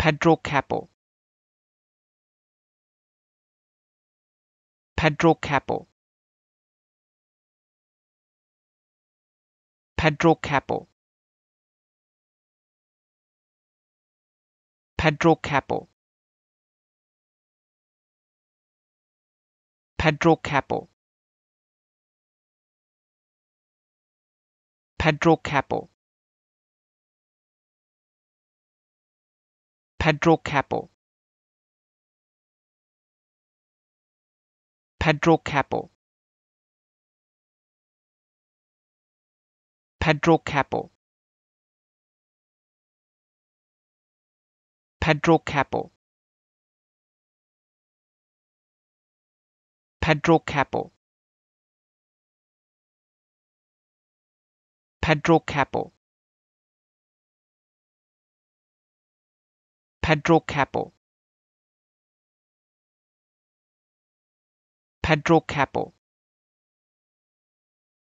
pedro capo pedro capo pedro capo pedro capo pedro capo pedro capo pedro Capo. pedro Capo. pedro Capo. pedro Capo. pedro Capo. pedro Capo. Pedro Capo. Pedro Capo.